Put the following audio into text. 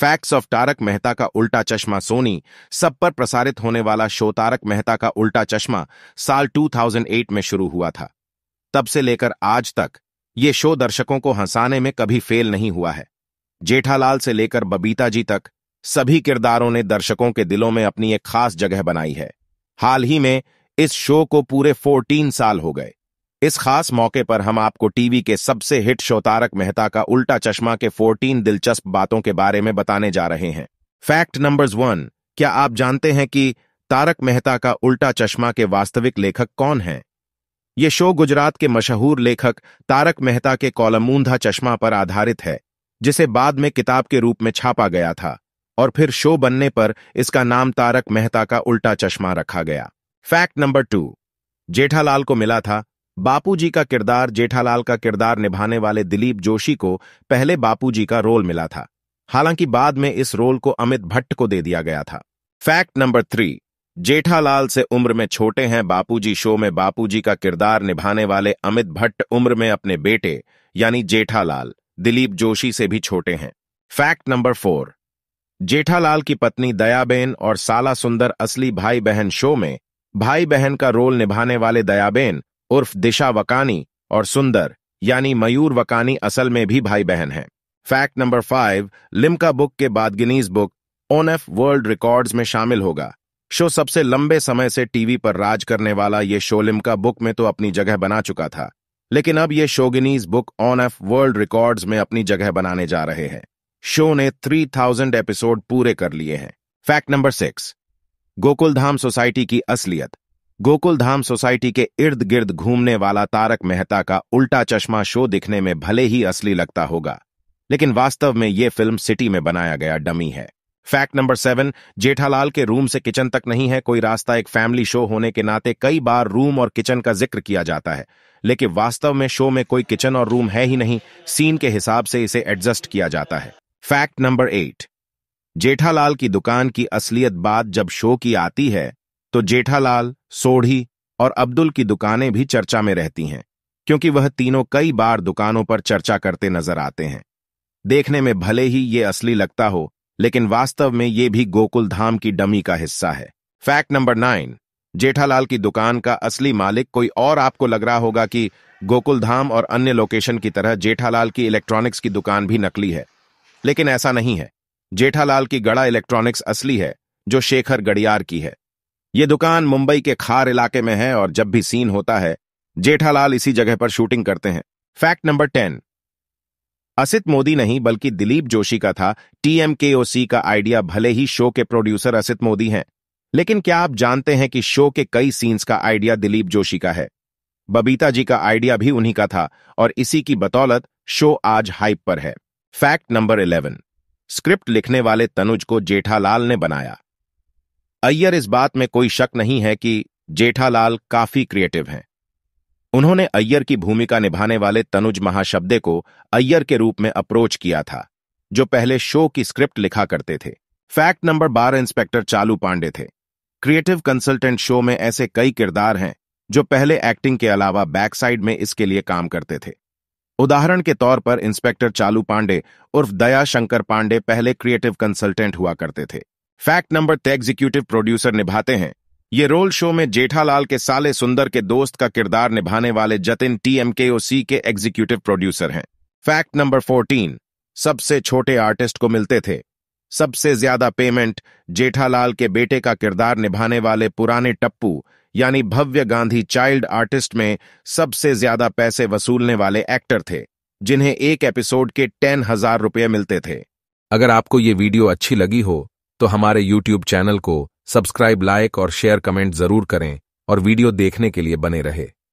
facts of Tarak Mehta का उल्टा चश्मा सोनी सब पर प्रसारित होने वाला शो तारक मेहता का उल्टा चश्मा साल 2008 में शुरू हुआ था तब से लेकर आज तक ये शो दर्शकों को हंसाने में कभी फेल नहीं हुआ है जेठालाल से लेकर बबीता जी तक सभी किरदारों ने दर्शकों के दिलों में अपनी एक खास जगह बनाई है हाल ही में इस शो को पूरे 14 साल हो गए इस खास मौके पर हम आपको टीवी के सबसे हिट शो तारक मेहता का उल्टा चश्मा के 14 दिलचस्प बातों के बारे में बताने जा रहे हैं फैक्ट नंबर वन क्या आप जानते हैं कि तारक मेहता का उल्टा चश्मा के वास्तविक लेखक कौन है ये शो गुजरात के मशहूर लेखक तारक मेहता के कॉलमूंधा चश्मा पर आधारित है जिसे बाद में किताब के रूप में छापा गया था और फिर शो बनने पर इसका नाम तारक मेहता का उल्टा चश्मा रखा गया फैक्ट नंबर टू जेठालाल को मिला था बापूजी का किरदार जेठालाल का किरदार निभाने वाले दिलीप जोशी को पहले बापूजी का रोल मिला था हालांकि बाद में इस रोल को अमित भट्ट को दे दिया गया था फैक्ट नंबर थ्री जेठालाल से उम्र में छोटे हैं बापूजी शो में बापूजी का किरदार निभाने वाले अमित भट्ट उम्र में अपने बेटे यानी जेठालाल दिलीप जोशी से भी छोटे हैं फैक्ट नंबर फोर जेठालाल की पत्नी दयाबेन और साला सुंदर असली भाई बहन शो में भाई बहन का रोल निभाने वाले दयाबेन उर्फ दिशा वकानी और सुंदर यानी मयूर वकानी असल में भी भाई बहन हैं fact number five Limca book के बाद Guinness book of world records में शामिल होगा शो सबसे लंबे समय से टीवी पर राज करने वाला ये शो लिमका बुक में तो अपनी जगह बना चुका था लेकिन अब ये show Guinness book of world records में अपनी जगह बनाने जा रहे हैं शो ने 3000 एपिसोड पूरे कर लिए हैं fact number six Gokuldham society की असलियत गोकुल धाम सोसाइटी के इर्द गिर्द घूमने वाला तारक मेहता का उल्टा चश्मा शो दिखने में भले ही असली लगता होगा लेकिन वास्तव में ये फिल्म सिटी में बनाया गया डमी है फैक्ट नंबर सेवन जेठालाल के रूम से किचन तक नहीं है कोई रास्ता एक फैमिली शो होने के नाते कई बार रूम और किचन का जिक्र किया जाता है लेकिन वास्तव में शो में कोई किचन और रूम है ही नहीं सीन के हिसाब से इसे एडजस्ट किया जाता है फैक्ट नंबर एट जेठालाल की दुकान की असलियत बात जब शो की आती है तो जेठालाल सोढ़ी और अब्दुल की दुकानें भी चर्चा में रहती हैं क्योंकि वह तीनों कई बार दुकानों पर चर्चा करते नजर आते हैं देखने में भले ही ये असली लगता हो लेकिन वास्तव में ये भी गोकुल धाम की डमी का हिस्सा है फैक्ट नंबर नाइन जेठालाल की दुकान का असली मालिक कोई और आपको लग रहा होगा कि गोकुल धाम और अन्य लोकेशन की तरह जेठालाल की इलेक्ट्रॉनिक्स की दुकान भी नकली है लेकिन ऐसा नहीं है जेठालाल की गड़ा इलेक्ट्रॉनिक्स असली है जो शेखर गड़ियार की है ये दुकान मुंबई के खार इलाके में है और जब भी सीन होता है जेठालाल इसी जगह पर शूटिंग करते हैं fact number ten Asit Modi नहीं बल्कि दिलीप जोशी का था टीएमकेओसी का आइडिया भले ही शो के प्रोड्यूसर असित मोदी हैं लेकिन क्या आप जानते हैं कि शो के कई सीन्स का आइडिया दिलीप जोशी का है बबीता जी का आइडिया भी उन्हीं का था और इसी की बदौलत शो आज हाइप पर है फैक्ट नंबर इलेवन स्क्रिप्ट लिखने वाले तनुज को जेठालाल ने बनाया अय्यर इस बात में कोई शक नहीं है कि जेठालाल काफी क्रिएटिव हैं उन्होंने अय्यर की भूमिका निभाने वाले तनुज महाशब्दे को अय्यर के रूप में अप्रोच किया था जो पहले शो की स्क्रिप्ट लिखा करते थे फैक्ट नंबर बारह इंस्पेक्टर चालू पांडे थे क्रिएटिव कंसल्टेंट शो में ऐसे कई किरदार हैं जो पहले एक्टिंग के अलावा बैक साइड में इसके लिए काम करते थे उदाहरण के तौर पर इंस्पेक्टर चालू पांडे उर्फ दया शंकर पांडे पहले क्रिएटिव कंसल्टेंट हुआ करते थे fact number the executive producer निभाते हैं ये रोल शो में जेठालाल के साले सुंदर के दोस्त का किरदार निभाने वाले जतिन टीएमकेओसी के एग्जीक्यूटिव प्रोड्यूसर हैं फैक्ट नंबर फोर्टीन सबसे छोटे आर्टिस्ट को मिलते थे सबसे ज्यादा पेमेंट जेठालाल के बेटे का किरदार निभाने वाले पुराने टप्पू यानी भव्य गांधी चाइल्ड आर्टिस्ट में सबसे ज्यादा पैसे वसूलने वाले एक्टर थे जिन्हें एक एपिसोड के टेन हजार रुपये मिलते थे अगर आपको ये वीडियो अच्छी लगी हो तो हमारे यूट्यूब चैनल को सब्सक्राइब लाइक और शेयर कमेंट जरूर करें और वीडियो देखने के लिए बने रहे